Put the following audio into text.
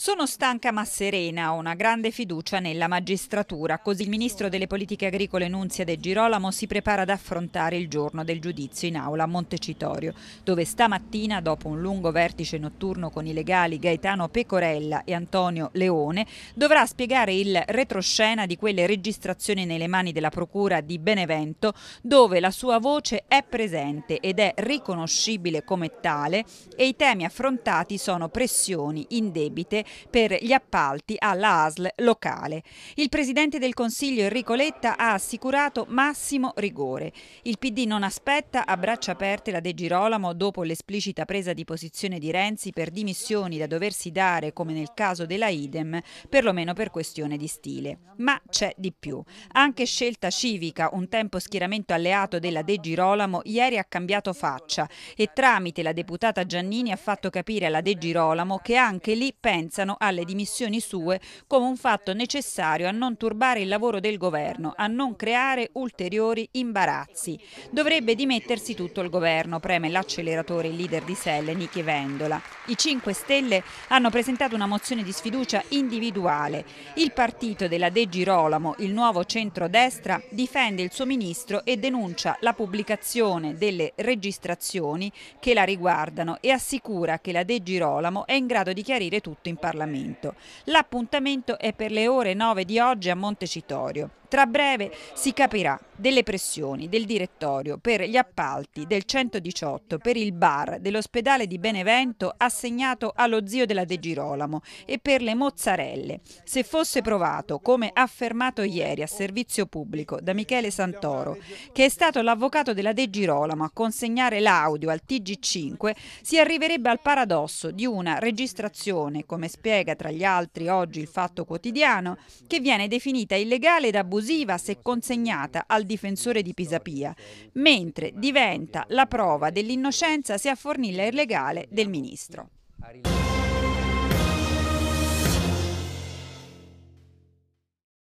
Sono stanca ma serena, ho una grande fiducia nella magistratura, così il ministro delle politiche agricole Nunzia De Girolamo si prepara ad affrontare il giorno del giudizio in aula a Montecitorio, dove stamattina, dopo un lungo vertice notturno con i legali Gaetano Pecorella e Antonio Leone, dovrà spiegare il retroscena di quelle registrazioni nelle mani della procura di Benevento, dove la sua voce è presente ed è riconoscibile come tale e i temi affrontati sono pressioni, indebite per gli appalti alla ASL locale. Il Presidente del Consiglio Enrico Letta ha assicurato massimo rigore. Il PD non aspetta a braccia aperte la De Girolamo dopo l'esplicita presa di posizione di Renzi per dimissioni da doversi dare, come nel caso della Idem, perlomeno per questione di stile. Ma c'è di più. Anche Scelta Civica, un tempo schieramento alleato della De Girolamo, ieri ha cambiato faccia e tramite la deputata Giannini ha fatto capire alla De Girolamo che anche anche lì pensano alle dimissioni sue come un fatto necessario a non turbare il lavoro del governo, a non creare ulteriori imbarazzi. Dovrebbe dimettersi tutto il governo, preme l'acceleratore il leader di Selle, Nichi Vendola. I 5 Stelle hanno presentato una mozione di sfiducia individuale. Il partito della De Girolamo, il nuovo centrodestra, difende il suo ministro e denuncia la pubblicazione delle registrazioni che la riguardano e assicura che la De Girolamo è in grado di chiarire chiarire tutto in Parlamento. L'appuntamento è per le ore 9 di oggi a Montecitorio. Tra breve si capirà delle pressioni del direttorio per gli appalti del 118 per il bar dell'ospedale di Benevento assegnato allo zio della De Girolamo e per le mozzarelle. Se fosse provato, come affermato ieri a servizio pubblico da Michele Santoro, che è stato l'avvocato della De Girolamo a consegnare l'audio al TG5, si arriverebbe al paradosso di una registrazione, come spiega tra gli altri oggi il Fatto Quotidiano, che viene definita illegale ed abusiva esclusiva se consegnata al difensore di Pisapia, mentre diventa la prova dell'innocenza se a fornire il legale del ministro.